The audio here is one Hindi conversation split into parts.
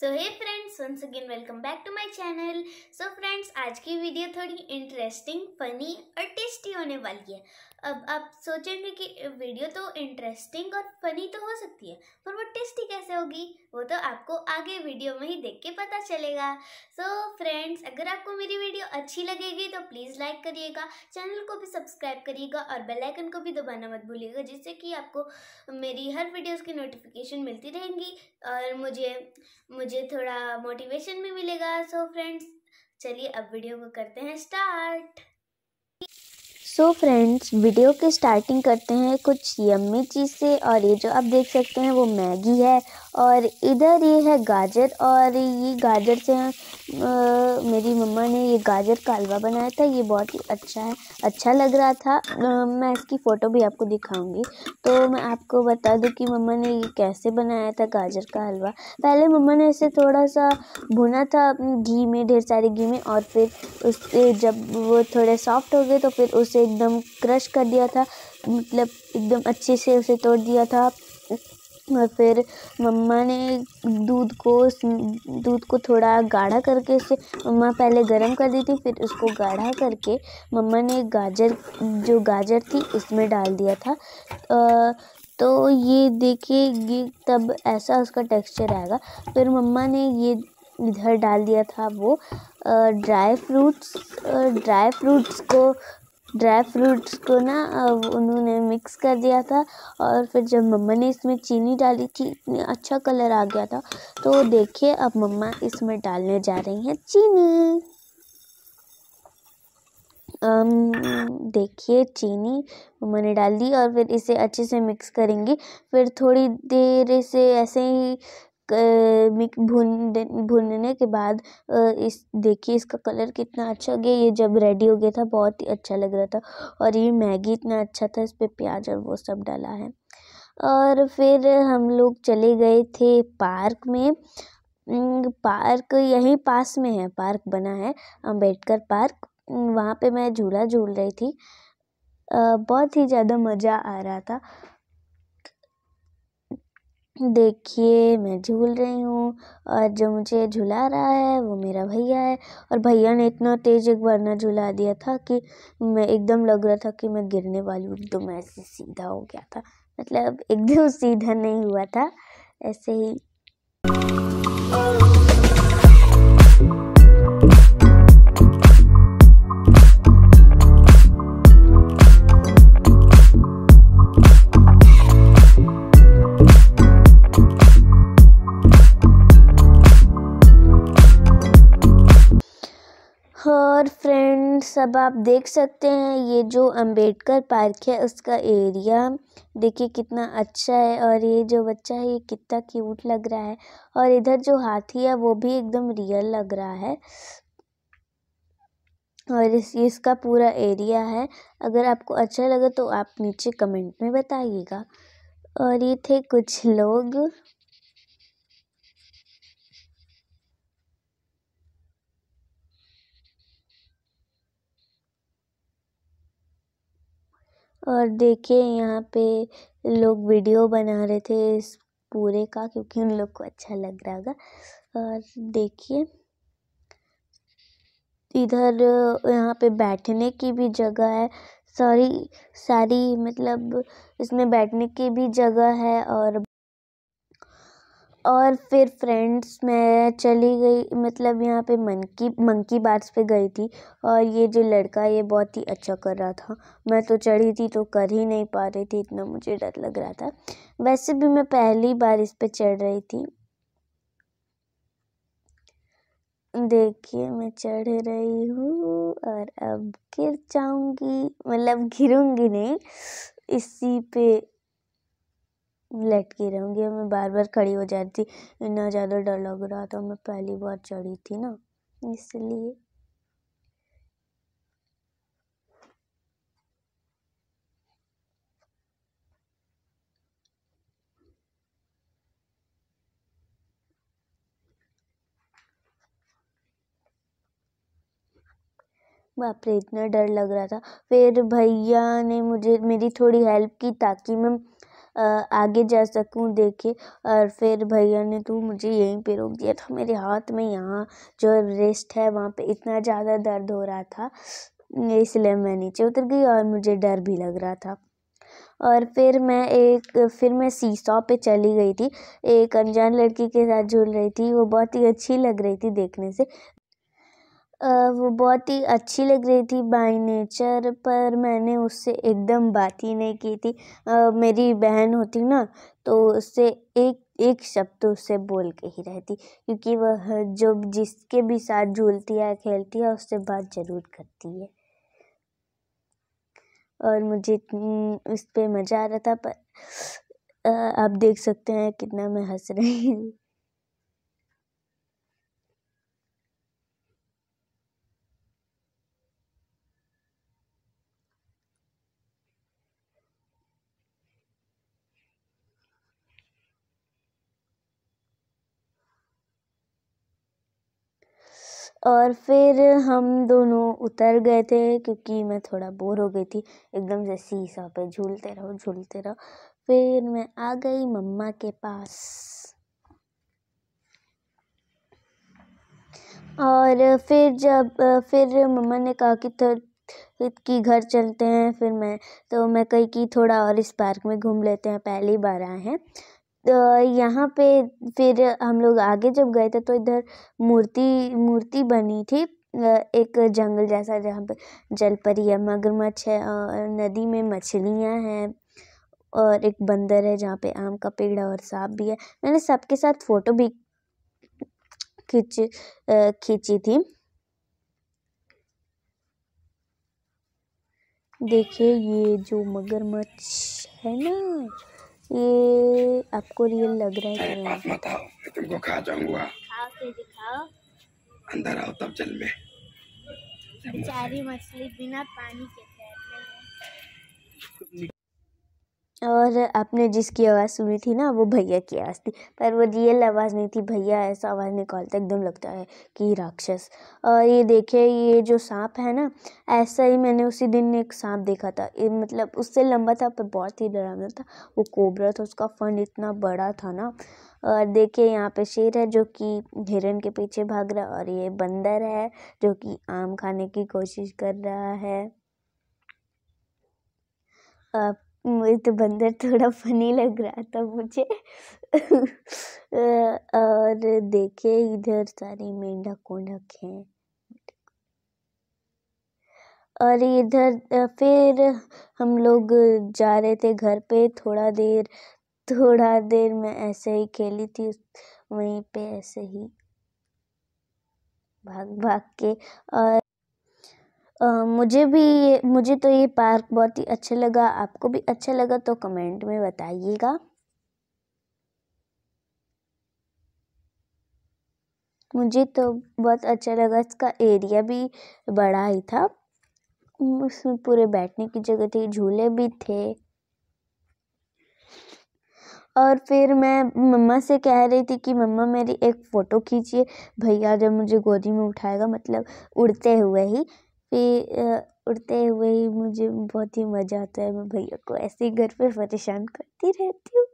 so hey friends once again welcome back to my channel so friends आज की वीडियो थोड़ी इंटरेस्टिंग फनी और टेस्टी होने वाली है अब आप सोचेंगे कि वीडियो तो इंटरेस्टिंग और फनी तो हो सकती है पर वो टेस्टी कैसे होगी वो तो आपको आगे वीडियो में ही देख के पता चलेगा सो so, फ्रेंड्स अगर आपको मेरी वीडियो अच्छी लगेगी तो प्लीज़ लाइक करिएगा चैनल को भी सब्सक्राइब करिएगा और बेल आइकन को भी दबाना मत भूलिएगा जिससे कि आपको मेरी हर वीडियोस की नोटिफिकेशन मिलती रहेंगी और मुझे मुझे थोड़ा मोटिवेशन भी मिलेगा सो so, फ्रेंड्स चलिए अब वीडियो को करते हैं start so so friends video की स्टार्टिंग करते हैं कुछ यम्मी चीज़ से और ये जो आप देख सकते हैं वो मैगी है और इधर ये है गाजर और ये गाजर से आ, मेरी मम्मा ने ये गाजर का हलवा बनाया था ये बहुत ही अच्छा है अच्छा लग रहा था आ, मैं इसकी फ़ोटो भी आपको दिखाऊंगी तो मैं आपको बता दूं कि मम्मा ने ये कैसे बनाया था गाजर का हलवा पहले मम्मा ने इसे थोड़ा सा भुना था घी में ढेर सारे घी में और फिर उससे जब वो थोड़े सॉफ्ट हो गए तो फिर उसे एकदम क्रश कर दिया था मतलब एकदम अच्छे से उसे तोड़ दिया था और फिर मम्मा ने दूध को दूध को थोड़ा गाढ़ा करके उसे मम्मा पहले गर्म कर दी थी फिर उसको गाढ़ा करके मम्मा ने गाजर जो गाजर थी इसमें डाल दिया था आ, तो ये देखिए ये तब ऐसा उसका टेक्सचर आएगा फिर मम्मा ने ये इधर डाल दिया था वो ड्राई फ्रूट्स ड्राई फ्रूट्स को ड्राई फ्रूट्स को ना उन्होंने मिक्स कर दिया था और फिर जब मम्मा ने इसमें चीनी डाली थी इतने अच्छा कलर आ गया था तो देखिए अब मम्मा इसमें डालने जा रही हैं चीनी देखिए चीनी मम्मा ने डाल दी और फिर इसे अच्छे से मिक्स करेंगी फिर थोड़ी देर इसे ऐसे ही भुन भूनने के बाद इस देखिए इसका कलर कितना अच्छा हो गया ये जब रेडी हो गया था बहुत ही अच्छा लग रहा था और ये मैगी इतना अच्छा था इस पर प्याज और वो सब डाला है और फिर हम लोग चले गए थे पार्क में पार्क यहीं पास में है पार्क बना है अंबेडकर पार्क वहाँ पे मैं झूला झूल रही थी बहुत ही ज़्यादा मज़ा आ रहा था देखिए मैं झूल रही हूँ और जो मुझे झूला रहा है वो मेरा भैया है और भैया ने इतना तेज एक बार ना झूला दिया था कि मैं एकदम लग रहा था कि मैं गिरने वाली हूँ एकदम ऐसे सीधा हो गया था मतलब एकदम सीधा नहीं हुआ था ऐसे ही और फ्रेंड्स अब आप देख सकते हैं ये जो अंबेडकर पार्क है उसका एरिया देखिए कितना अच्छा है और ये जो बच्चा है ये कितना क्यूट लग रहा है और इधर जो हाथी है वो भी एकदम रियल लग रहा है और इस इसका पूरा एरिया है अगर आपको अच्छा लगा तो आप नीचे कमेंट में बताइएगा और ये थे कुछ लोग और देखिए यहाँ पे लोग वीडियो बना रहे थे इस पूरे का क्योंकि उन लोग को अच्छा लग रहा होगा और देखिए इधर यहाँ पे बैठने की भी जगह है सारी सारी मतलब इसमें बैठने की भी जगह है और और फिर फ्रेंड्स मैं चली गई मतलब यहाँ पे मंकी मंकी बार्स पे गई थी और ये जो लड़का ये बहुत ही अच्छा कर रहा था मैं तो चढ़ी थी तो कर ही नहीं पा रही थी इतना मुझे डर लग रहा था वैसे भी मैं पहली बार इस पर चढ़ रही थी देखिए मैं चढ़ रही हूँ और अब गिर जाऊँगी मतलब गिरूँगी नहीं इसी पे लटकी रहूँगी और मैं बार बार खड़ी हो जाती इतना ज़्यादा डर लग रहा था मैं पहली बार चढ़ी थी ना इसलिए बाप रे इतना डर लग रहा था फिर भैया ने मुझे मेरी थोड़ी हेल्प की ताकि मैं आगे जा सकूँ देखे और फिर भैया ने तो मुझे यहीं पे रोक दिया था मेरे हाथ में यहाँ जो रेस्ट है वहाँ पे इतना ज़्यादा दर्द हो रहा था इसलिए मैं नीचे उतर गई और मुझे डर भी लग रहा था और फिर मैं एक फिर मैं सीसॉ पे चली गई थी एक अनजान लड़की के साथ झूल रही थी वो बहुत ही अच्छी लग रही थी देखने से वो बहुत ही अच्छी लग रही थी बाई नेचर पर मैंने उससे एकदम बात ही नहीं की थी मेरी बहन होती ना तो उससे एक एक शब्द उससे बोल के ही रहती क्योंकि वह जो जिसके भी साथ झूलती है खेलती है उससे बात ज़रूर करती है और मुझे उस पर मज़ा आ रहा था पर आप देख सकते हैं कितना मैं हंस रही हूँ और फिर हम दोनों उतर गए थे क्योंकि मैं थोड़ा बोर हो गई थी एकदम से सीसा पे झूलते रहो झूलते रहो फिर मैं आ गई मम्मा के पास और फिर जब फिर मम्मा ने कहा कि कि घर चलते हैं फिर मैं तो मैं कही कि थोड़ा और इस पार्क में घूम लेते हैं पहली बार आए हैं यहाँ पे फिर हम लोग आगे जब गए थे तो इधर मूर्ति मूर्ति बनी थी एक जंगल जैसा जहाँ पे जलपरी है मगरमच्छ है और नदी में मछलियाँ हैं और एक बंदर है जहाँ पे आम का पेड़ है और सांप भी है मैंने सबके साथ फ़ोटो भी खींच खींची थी देखिए ये जो मगरमच्छ है ना ये आपको रियल लग रहा है पास मत आओ मैं तुमको खा जाऊंगा के दिखाओ अंदर आओ तब जल में चारी मछली बिना पानी के और आपने जिसकी आवाज़ सुनी थी ना वो भैया की आवाज़ थी पर वो रियल आवाज़ नहीं थी भैया ऐसा आवाज़ निकालता एकदम लगता है कि राक्षस और ये देखे ये जो सांप है ना ऐसा ही मैंने उसी दिन एक सांप देखा था ये मतलब उससे लंबा था पर बहुत ही डरावना था वो कोबरा था उसका फन इतना बड़ा था ना और देखिए यहाँ पे शेर है जो कि हिरन के पीछे भाग रहा और ये बंदर है जो कि आम खाने की कोशिश कर रहा है मुझे तो बंदर थोड़ा फनी लग रहा था मुझे और देखे इधर सारे मेंढक उंढक हैं और इधर फिर हम लोग जा रहे थे घर पे थोड़ा देर थोड़ा देर मैं ऐसे ही खेली थी वहीं पे ऐसे ही भाग भाग के और मुझे भी मुझे तो ये पार्क बहुत ही अच्छा लगा आपको भी अच्छा लगा तो कमेंट में बताइएगा मुझे तो बहुत अच्छा लगा इसका एरिया भी बड़ा ही था उसमें पूरे बैठने की जगह थी झूले भी थे और फिर मैं मम्मा से कह रही थी कि मम्मा मेरी एक फ़ोटो खींचिए भैया जब मुझे गोदी में उठाएगा मतलब उड़ते हुए ही फिर उड़ते हुए ही मुझे बहुत ही मज़ा आता है मैं भैया को ऐसे ही घर पे परेशान करती रहती हूँ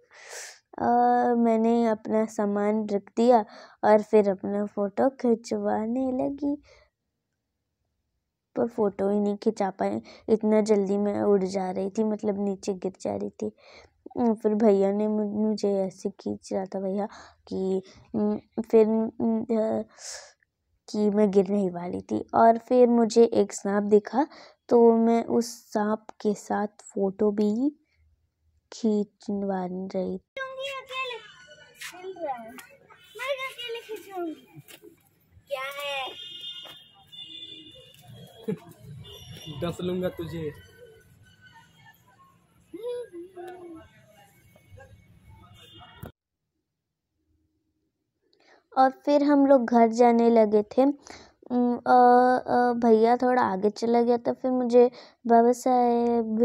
मैंने अपना सामान रख दिया और फिर अपना फ़ोटो खिंचवाने लगी पर फ़ोटो ही नहीं खिंचा पाए इतना जल्दी मैं उड़ जा रही थी मतलब नीचे गिर जा रही थी फिर भैया ने मुझे ऐसे खींच रहा था भैया कि फिर कि मैं गिरने ही वाली थी और फिर मुझे एक सांप दिखा तो मैं उस सांप के साथ फ़ोटो भी खींचवा रही थी डस लूंगा तुझे और फिर हम लोग घर जाने लगे थे भैया थोड़ा आगे चला गया था फिर मुझे बाबा साहेब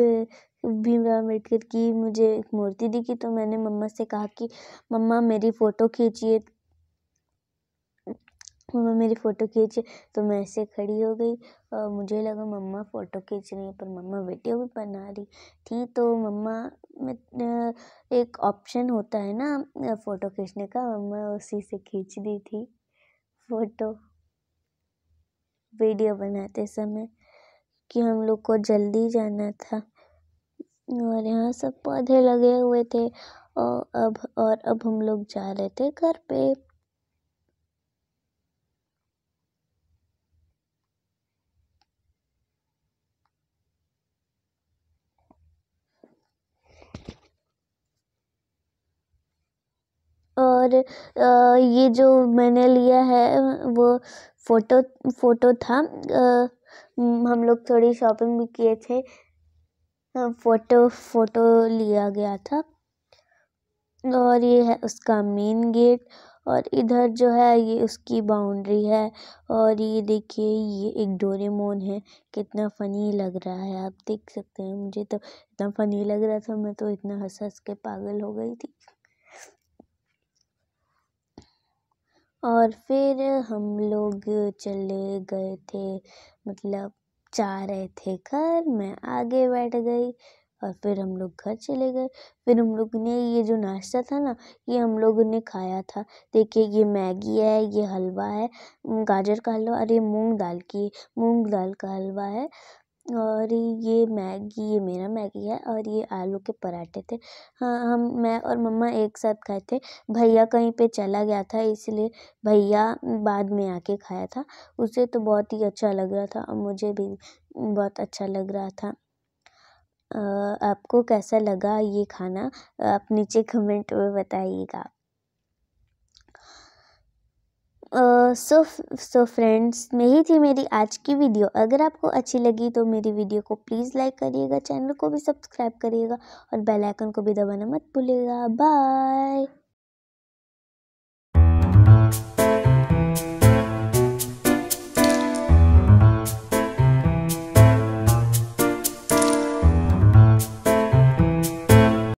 भीमराव अम्बेडकर की मुझे एक मूर्ति दिखी तो मैंने मम्मा से कहा कि मम्मा मेरी फ़ोटो खींचिए मम्मा मेरी फ़ोटो खींची तो मैं ऐसे खड़ी हो गई और मुझे लगा मम्मा फ़ोटो खींच रही हैं पर मम्मा वीडियो भी बना रही थी तो मम्मा में एक ऑप्शन होता है ना फ़ोटो खींचने का मम्मा उसी से खींच दी थी फ़ोटो वीडियो बनाते समय कि हम लोग को जल्दी जाना था और यहाँ सब पौधे लगे हुए थे और अब और अब हम लोग जा रहे थे घर पे और ये जो मैंने लिया है वो फ़ोटो फ़ोटो था हम लोग थोड़ी शॉपिंग भी किए थे फ़ोटो फ़ोटो लिया गया था और ये है उसका मेन गेट और इधर जो है ये उसकी बाउंड्री है और ये देखिए ये एक डोरेमोन है कितना फ़नी लग रहा है आप देख सकते हैं मुझे तो इतना फ़नी लग रहा था मैं तो इतना हंस हंस के पागल हो गई थी और फिर हम लोग चले गए थे मतलब जा रहे थे घर मैं आगे बैठ गई और फिर हम लोग घर चले गए फिर हम लोग ने ये जो नाश्ता था ना ये हम लोगों ने खाया था देखिए ये मैगी है ये हलवा है गाजर का हलवा और ये मूंग दाल की मूंग दाल का हलवा है और ये मैगी ये मेरा मैगी है और ये आलू के पराठे थे हाँ हम मैं और मम्मा एक साथ खाए थे भैया कहीं पे चला गया था इसलिए भैया बाद में आके खाया था उसे तो बहुत ही अच्छा लग रहा था और मुझे भी बहुत अच्छा लग रहा था आपको कैसा लगा ये खाना आप नीचे कमेंट में बताइएगा सो सो फ्रेंड्स यही थी मेरी आज की वीडियो अगर आपको अच्छी लगी तो मेरी वीडियो को प्लीज़ लाइक करिएगा चैनल को भी सब्सक्राइब करिएगा और बेल आइकन को भी दबाना मत भूलिएगा बाय